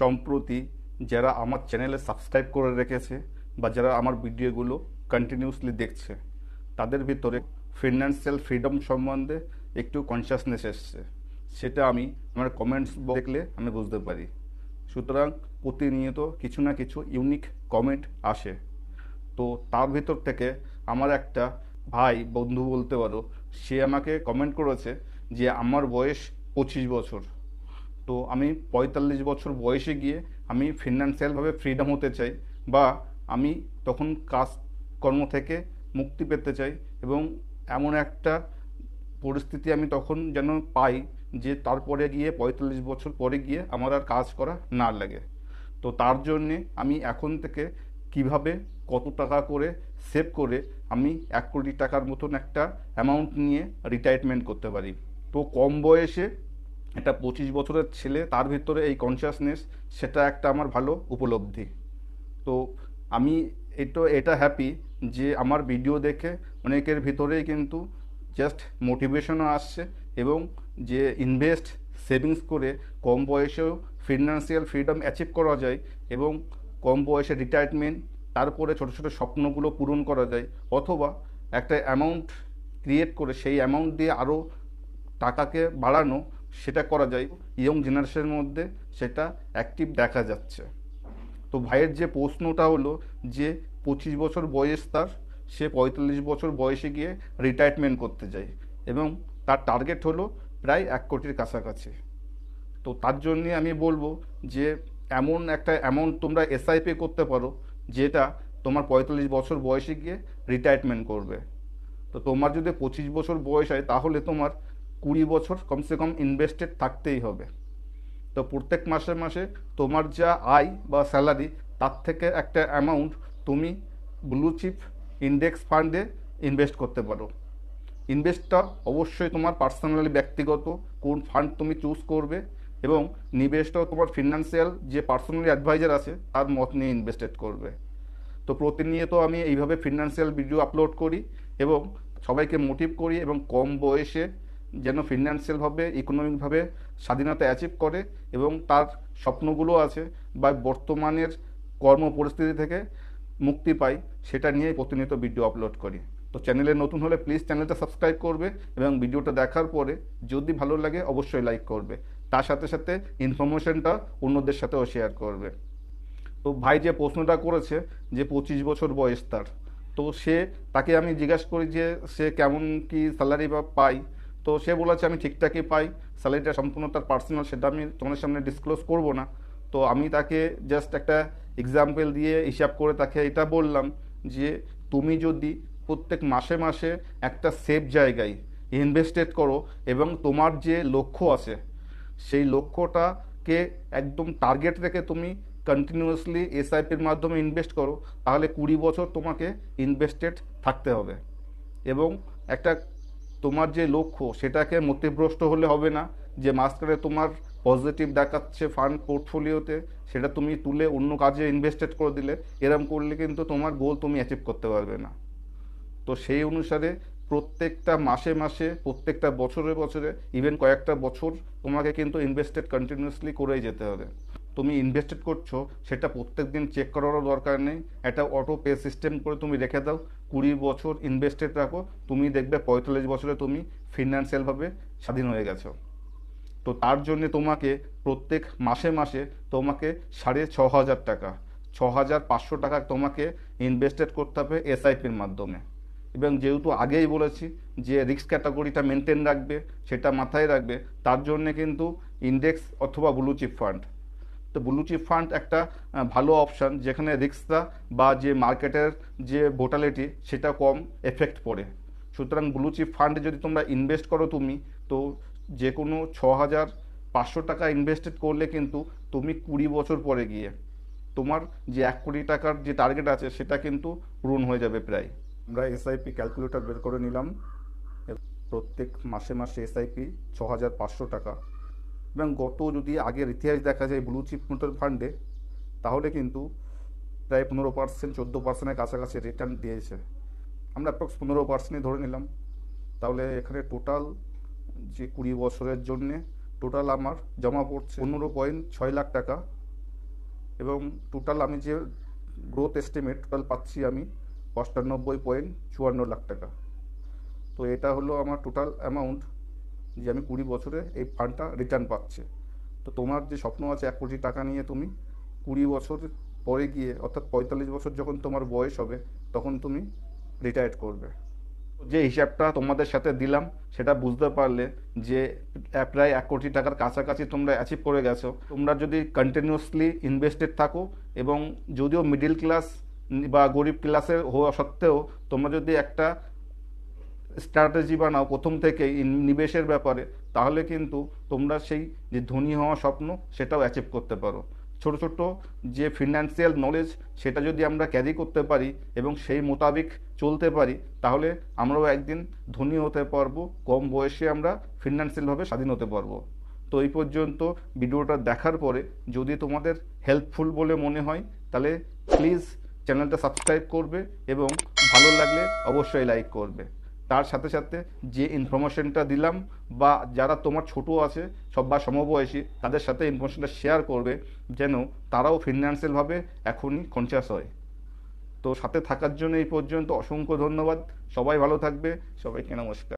সম্প্রতি যারা আমার চ্যানেলে সাবস্ক্রাইব করে রেখেছে বা যারা আমার ভিডিওগুলো কন্টিনিউসলি দেখছে তাদের ভিতরে ফিনান্সিয়াল ফ্রিডম সম্বন্ধে একটু কনসিয়াসনেস এসছে সেটা আমি আমার কমেন্টস দেখলে আমি বুঝতে পারি সুতরাং প্রতিনিয়ত কিছু না কিছু ইউনিক কমেন্ট আসে তো তার ভিতর থেকে আমার একটা ভাই বন্ধু বলতে পারো সে আমাকে কমেন্ট করেছে যে আমার বয়স পঁচিশ বছর তো আমি পঁয়তাল্লিশ বছর বয়সে গিয়ে আমি ফিনান্সিয়ালভাবে ফ্রিডম হতে চাই বা আমি তখন কাজ কর্ম থেকে মুক্তি পেতে চাই এবং এমন একটা পরিস্থিতি আমি তখন যেন পাই যে তারপরে গিয়ে পঁয়তাল্লিশ বছর পরে গিয়ে আমার আর কাজ করা না লাগে তো তার জন্যে আমি এখন থেকে কিভাবে কত টাকা করে সেভ করে আমি এক কোটি টাকার মতন একটা অ্যামাউন্ট নিয়ে রিটায়ারমেন্ট করতে পারি তো কম বয়সে একটা পঁচিশ বছরের ছেলে তার ভিতরে এই কনসিয়াসনেস সেটা একটা আমার ভালো উপলব্ধি তো আমি এটা এটা হ্যাপি যে আমার ভিডিও দেখে অনেকের ভিতরেই কিন্তু জাস্ট মোটিভেশনও আসছে এবং যে ইনভেস্ট সেভিংস করে কম বয়সেও ফিনান্সিয়াল ফ্রিডম অ্যাচিভ করা যায় এবং কম বয়সে রিটায়ারমেন্ট তারপরে ছোটো ছোটো স্বপ্নগুলো পূরণ করা যায় অথবা একটা অ্যামাউন্ট ক্রিয়েট করে সেই অ্যামাউন্ট দিয়ে আরও টাকাকে বাড়ানো সেটা করা যায় ইয়ং জেনারেশনের মধ্যে সেটা অ্যাক্টিভ দেখা যাচ্ছে তো ভাইয়ের যে প্রশ্নটা হলো যে পঁচিশ বছর বয়স তার সে পঁয়তাল্লিশ বছর বয়সে গিয়ে রিটায়ারমেন্ট করতে যায় এবং তার টার্গেট হলো প্রায় এক কোটির কাছাকাছি তো তার জন্যে আমি বলবো যে এমন একটা অ্যামাউন্ট তোমরা এসআইপি করতে পারো যেটা তোমার পঁয়তাল্লিশ বছর বয়সে গিয়ে রিটায়ারমেন্ট করবে তো তোমার যদি পঁচিশ বছর বয়স হয় তাহলে তোমার কুড়ি বছর কমসে কম ইনভেস্টেড থাকতেই হবে তো প্রত্যেক মাসে মাসে তোমার যা আয় বা স্যালারি তার থেকে একটা অ্যামাউন্ট তুমি ব্লু চিপ ইন্ডেক্স ফান্ডে ইনভেস্ট করতে পারো ইনভেস্টটা অবশ্যই তোমার পার্সোনালি ব্যক্তিগত কোন ফান্ড তুমি চুজ করবে এবং নিবেশটাও তোমার ফিনান্সিয়াল যে পার্সোনালি অ্যাডভাইজার আছে তার মত নিয়ে ইনভেস্টেড করবে তো প্রতিনিয়ত আমি এইভাবে ফিনান্সিয়াল ভিডিও আপলোড করি এবং সবাইকে মোটিভ করি এবং কম বয়সে যেন ফিনান্সিয়ালভাবে ইকোনমিকভাবে স্বাধীনতা অ্যাচিভ করে এবং তার স্বপ্নগুলো আছে বা বর্তমানের কর্ম পরিস্থিতি থেকে মুক্তি পাই সেটা নিয়ে প্রতিনিয়ত ভিডিও আপলোড করি তো চ্যানেলে নতুন হলে প্লিজ চ্যানেলটা সাবস্ক্রাইব করবে এবং ভিডিওটা দেখার পরে যদি ভালো লাগে অবশ্যই লাইক করবে তার সাথে সাথে ইনফরমেশনটা অন্যদের সাথেও শেয়ার করবে তো ভাই যে প্রশ্নটা করেছে যে পঁচিশ বছর বয়স তার তো সে তাকে আমি জিজ্ঞাসা করি যে সে কেমন কি স্যালারি বা পায় তো সে বলেছে আমি ঠিকঠাকই পাই স্যালারিটা সম্পূর্ণ তার পার্সোনাল সেটা আমি তোমাদের সামনে ডিসক্লোজ করব না তো আমি তাকে জাস্ট একটা এক্সাম্পল দিয়ে হিসাব করে তাকে এটা বললাম যে তুমি যদি প্রত্যেক মাসে মাসে একটা সেফ জায়গায় ইনভেস্টেড করো এবং তোমার যে লক্ষ্য আছে সেই লক্ষ্যটাকে একদম টার্গেট রেখে তুমি কন্টিনিউয়াসলি এসআইপির মাধ্যমে ইনভেস্ট করো তাহলে কুড়ি বছর তোমাকে ইনভেস্টেড থাকতে হবে এবং একটা তোমার যে লক্ষ্য সেটাকে মতিভ্রষ্ট হলে হবে না যে মাঝখানে তোমার পজিটিভ দেখাচ্ছে ফান্ড পোর্টফোলিওতে সেটা তুমি তুলে অন্য কাজে ইনভেস্টেড করে দিলে এরম করলে কিন্তু তোমার গোল তুমি অ্যাচিভ করতে পারবে না তো সেই অনুসারে প্রত্যেকটা মাসে মাসে প্রত্যেকটা বছরে বছরে ইভেন কয়েকটা বছর তোমাকে কিন্তু ইনভেস্টেড কন্টিনিউসলি করেই যেতে হবে তুমি ইনভেস্টেড করছো সেটা প্রত্যেক দিন চেক করারও দরকার নেই একটা অটো পে সিস্টেম করে তুমি রেখে দাও কুড়ি বছর ইনভেস্টেড রাখো তুমি দেখবে পঁয়তাল্লিশ বছরে তুমি ফিনান্সিয়ালভাবে স্বাধীন হয়ে গেছো তো তার জন্য তোমাকে প্রত্যেক মাসে মাসে তোমাকে সাড়ে ছ হাজার টাকা ছ হাজার পাঁচশো টাকা তোমাকে ইনভেস্টেড করতে হবে এসআইপির মাধ্যমে এবং যেহেতু আগেই বলেছি যে রিস্ক ক্যাটাগরিটা মেনটেন রাখবে সেটা মাথায় রাখবে তার জন্যে কিন্তু ইন্ডেক্স অথবা ব্লুচিপ ফান্ড তো ব্লু চিপ ফান্ড একটা ভালো অপশান যেখানে রিক্সটা বা যে মার্কেটের যে ভোটালিটি সেটা কম এফেক্ট পড়ে সুতরাং ব্লু চিপ ফান্ডে যদি তোমরা ইনভেস্ট করো তুমি তো যে কোনো ছ হাজার পাঁচশো টাকা ইনভেস্টেড করলে কিন্তু তুমি কুড়ি বছর পরে গিয়ে তোমার যে এক কোটি টাকার যে টার্গেট আছে সেটা কিন্তু পূরণ হয়ে যাবে প্রায় আমরা এসআইপি ক্যালকুলেটর বের করে নিলাম প্রত্যেক মাসে মাসে এসআইপি ছ হাজার পাঁচশো টাকা এবং গত যদি আগের ইতিহাস দেখা যায় ব্লু চিপ মিউচুয়াল ফান্ডে তাহলে কিন্তু প্রায় পনেরো পার্সেন্ট চোদ্দো পার্সেন্টের কাছাকাছি রিটার্ন দিয়েছে আমরা অ্যাপ্রক্স পনেরো পার্সেন্টই ধরে নিলাম তাহলে এখানে টোটাল যে কুড়ি বছরের জন্যে টোটাল আমার জমা পড়ছে পনেরো পয়েন্ট ছয় লাখ টাকা এবং টোটাল আমি যে গ্রোথ এস্টিমেট টোটাল পাচ্ছি আমি অষ্টানব্বই পয়েন্ট চুয়ান্ন লাখ টাকা তো এটা হলো আমার টোটাল অ্যামাউন্ট যে আমি কুড়ি বছরে এই ফান্ডটা রিটার্ন পাচ্ছে তো তোমার যে স্বপ্ন আছে এক কোটি টাকা নিয়ে তুমি কুড়ি বছর পরে গিয়ে অর্থাৎ পঁয়তাল্লিশ বছর যখন তোমার বয়স হবে তখন তুমি রিটায়ার্ড করবে যে হিসাবটা তোমাদের সাথে দিলাম সেটা বুঝতে পারলে যে প্রায় এক কোটি টাকার কাছাকাছি তোমরা অ্যাচিভ করে গেছো তোমরা যদি কন্টিনিউসলি ইনভেস্টেড থাকো এবং যদিও মিডিল ক্লাস বা গরিব ক্লাসের হওয়া সত্ত্বেও তোমরা যদি একটা স্ট্র্যাটেজি বানাও প্রথম থেকে নিবেশের ব্যাপারে তাহলে কিন্তু তোমরা সেই যে ধনী হওয়া স্বপ্ন সেটাও অ্যাচিভ করতে পারো ছোট ছোট যে ফিনান্সিয়াল নলেজ সেটা যদি আমরা ক্যারি করতে পারি এবং সেই মোতাবেক চলতে পারি তাহলে আমরাও একদিন ধনী হতে পারবো কম বয়সে আমরা ফিনান্সিয়ালভাবে স্বাধীন হতে পারবো তো এই পর্যন্ত ভিডিওটা দেখার পরে যদি তোমাদের হেল্পফুল বলে মনে হয় তাহলে প্লিজ চ্যানেলটা সাবস্ক্রাইব করবে এবং ভালো লাগলে অবশ্যই লাইক করবে তার সাথে সাথে যে ইনফরমেশনটা দিলাম বা যারা তোমার ছোট আছে সব বা সমবয়সী তাদের সাথে ইনফরমেশনটা শেয়ার করবে যেন তারাও ফিনান্সিয়ালভাবে এখনই কনসিয়াস হয় তো সাথে থাকার জন্য এই পর্যন্ত অসংখ্য ধন্যবাদ সবাই ভালো থাকবে সবাইকে নমস্কার